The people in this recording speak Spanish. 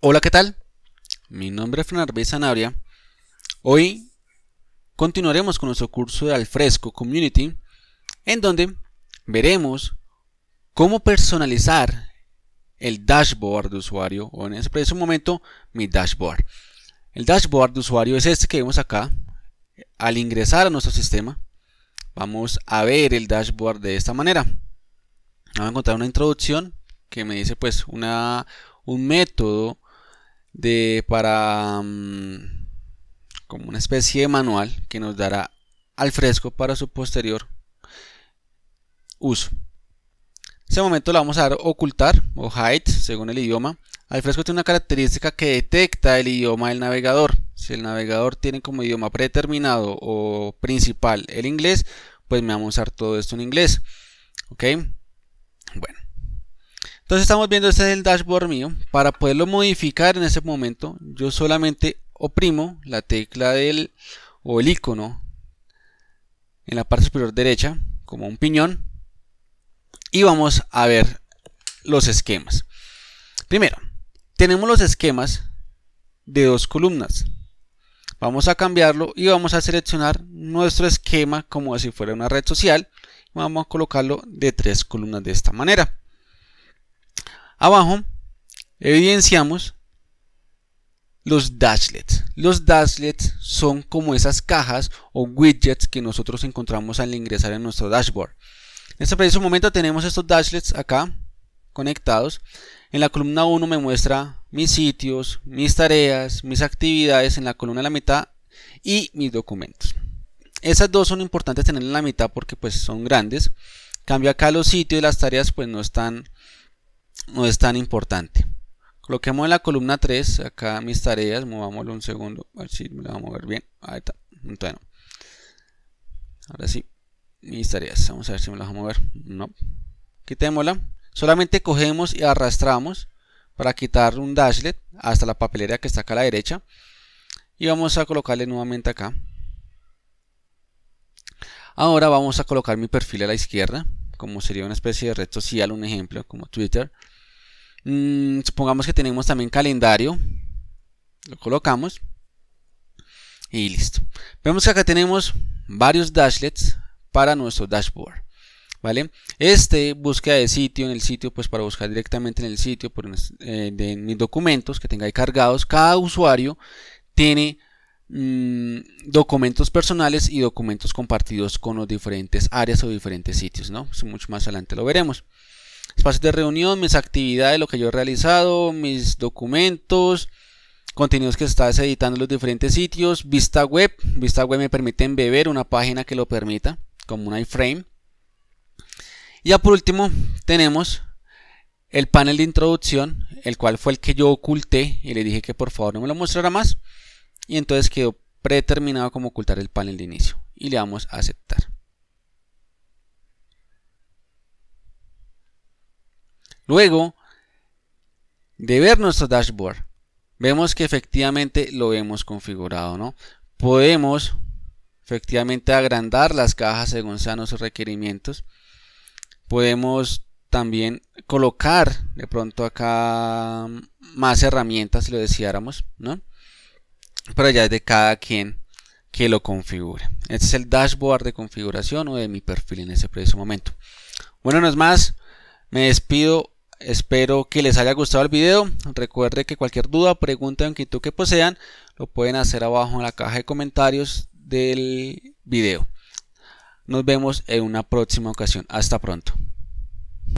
Hola, ¿qué tal? Mi nombre es Fernando Sanabria. Hoy continuaremos con nuestro curso de Alfresco Community, en donde veremos cómo personalizar el dashboard de usuario, o en este momento, mi dashboard. El dashboard de usuario es este que vemos acá. Al ingresar a nuestro sistema, vamos a ver el dashboard de esta manera. Vamos a encontrar una introducción que me dice pues una, un método de para mm, como una especie de manual que nos dará al fresco para su posterior uso. En este momento le vamos a dar ocultar o hide según el idioma. Al fresco tiene una característica que detecta el idioma del navegador. Si el navegador tiene como idioma predeterminado o principal el inglés, pues me vamos a usar todo esto en inglés. ¿ok? Entonces estamos viendo, este es el dashboard mío. Para poderlo modificar en ese momento, yo solamente oprimo la tecla del o el icono en la parte superior derecha, como un piñón. Y vamos a ver los esquemas. Primero, tenemos los esquemas de dos columnas. Vamos a cambiarlo y vamos a seleccionar nuestro esquema como si fuera una red social. Vamos a colocarlo de tres columnas de esta manera. Abajo evidenciamos los dashlets. Los dashlets son como esas cajas o widgets que nosotros encontramos al ingresar en nuestro dashboard. En este preciso momento tenemos estos dashlets acá conectados. En la columna 1 me muestra mis sitios, mis tareas, mis actividades en la columna de la mitad y mis documentos. Esas dos son importantes tener en la mitad porque pues son grandes. Cambio acá los sitios y las tareas pues no están no es tan importante. Coloquemos en la columna 3, acá mis tareas, movámoslo un segundo, a ver si me la vamos a mover bien. Ahí está, Ahora sí, mis tareas, vamos a ver si me las vamos a mover. No, quitémosla. Solamente cogemos y arrastramos para quitar un dashlet hasta la papelera que está acá a la derecha. Y vamos a colocarle nuevamente acá. Ahora vamos a colocar mi perfil a la izquierda, como sería una especie de retocial, social, un ejemplo, como Twitter. Mm, supongamos que tenemos también calendario. Lo colocamos. Y listo. Vemos que acá tenemos varios dashlets para nuestro dashboard. ¿Vale? Este búsqueda de sitio en el sitio, pues para buscar directamente en el sitio eh, de mis documentos que tenga ahí cargados. Cada usuario tiene mm, documentos personales y documentos compartidos con los diferentes áreas o diferentes sitios, mucho más adelante lo veremos espacios de reunión, mis actividades, lo que yo he realizado, mis documentos, contenidos que estás editando en los diferentes sitios, vista web, vista web me permite embeber una página que lo permita, como un iframe. Y ya por último tenemos el panel de introducción, el cual fue el que yo oculté y le dije que por favor no me lo mostrara más. Y entonces quedó predeterminado como ocultar el panel de inicio. Y le damos a aceptar. Luego de ver nuestro dashboard, vemos que efectivamente lo hemos configurado, ¿no? Podemos efectivamente agrandar las cajas según sean nuestros requerimientos. Podemos también colocar de pronto acá mm, más herramientas si lo deseáramos, ¿no? Pero ya es de cada quien que lo configure. Este es el dashboard de configuración o de mi perfil en ese preciso momento. Bueno, no es más. Me despido. Espero que les haya gustado el video. Recuerde que cualquier duda, pregunta o inquietud que posean lo pueden hacer abajo en la caja de comentarios del video. Nos vemos en una próxima ocasión. Hasta pronto.